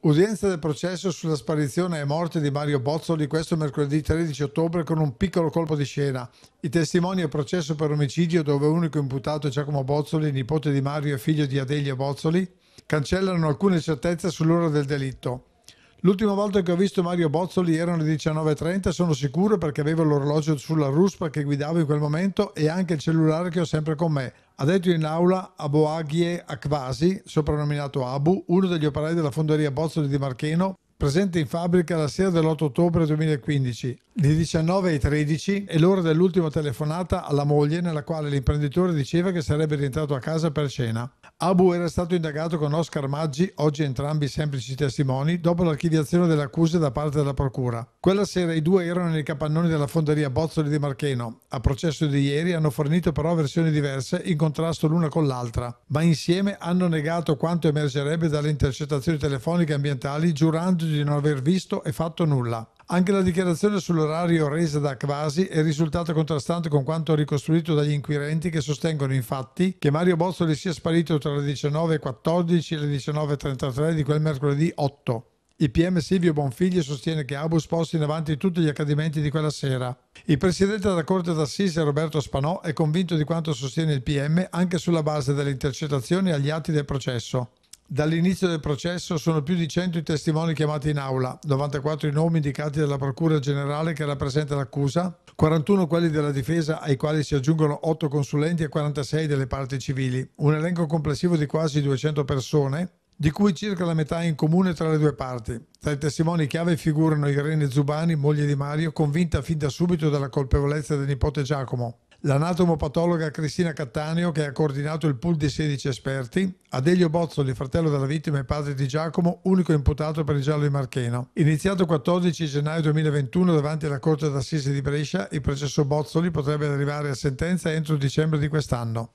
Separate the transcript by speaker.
Speaker 1: Udienza del processo sulla sparizione e morte di Mario Bozzoli questo mercoledì 13 ottobre con un piccolo colpo di scena. I testimoni al processo per omicidio dove unico imputato Giacomo Bozzoli, nipote di Mario e figlio di Adelia Bozzoli, cancellano alcune certezze sull'ora del delitto. L'ultima volta che ho visto Mario Bozzoli erano le 19.30, sono sicuro perché avevo l'orologio sulla ruspa che guidavo in quel momento e anche il cellulare che ho sempre con me. Ha detto in aula Aboaghie Akvasi, soprannominato Abu, uno degli operai della fonderia Bozzoli di Marcheno, presente in fabbrica la sera dell'8 ottobre 2015, le 19 ai 13 è l'ora dell'ultima telefonata alla moglie nella quale l'imprenditore diceva che sarebbe rientrato a casa per cena. Abu era stato indagato con Oscar Maggi, oggi entrambi semplici testimoni, dopo l'archiviazione delle accuse da parte della procura. Quella sera i due erano nei capannoni della fonderia Bozzoli di Marcheno. A processo di ieri hanno fornito però versioni diverse in contrasto l'una con l'altra, ma insieme hanno negato quanto emergerebbe dalle intercettazioni telefoniche ambientali giurando di non aver visto e fatto nulla. Anche la dichiarazione sull'orario resa da Quasi è risultata contrastante con quanto ricostruito dagli inquirenti che sostengono infatti che Mario Bozzoli sia sparito tra le 19.14 e le 19.33 di quel mercoledì 8. Il PM Silvio Bonfigli sostiene che Abus posti in avanti tutti gli accadimenti di quella sera. Il presidente della Corte d'Assise Roberto Spanò è convinto di quanto sostiene il PM anche sulla base delle intercettazioni agli atti del processo. Dall'inizio del processo sono più di 100 i testimoni chiamati in aula, 94 i nomi indicati dalla Procura Generale che rappresenta l'accusa, 41 quelli della difesa ai quali si aggiungono 8 consulenti e 46 delle parti civili, un elenco complessivo di quasi 200 persone, di cui circa la metà in comune tra le due parti. Tra i testimoni chiave figurano Irene Zubani, moglie di Mario, convinta fin da subito della colpevolezza del nipote Giacomo, l'anatomopatologa Cristina Cattaneo, che ha coordinato il pool di 16 esperti, Adelio Bozzoli, fratello della vittima e padre di Giacomo, unico imputato per il giallo di Marcheno. Iniziato il 14 gennaio 2021 davanti alla Corte d'Assise di Brescia, il processo Bozzoli potrebbe arrivare a sentenza entro dicembre di quest'anno.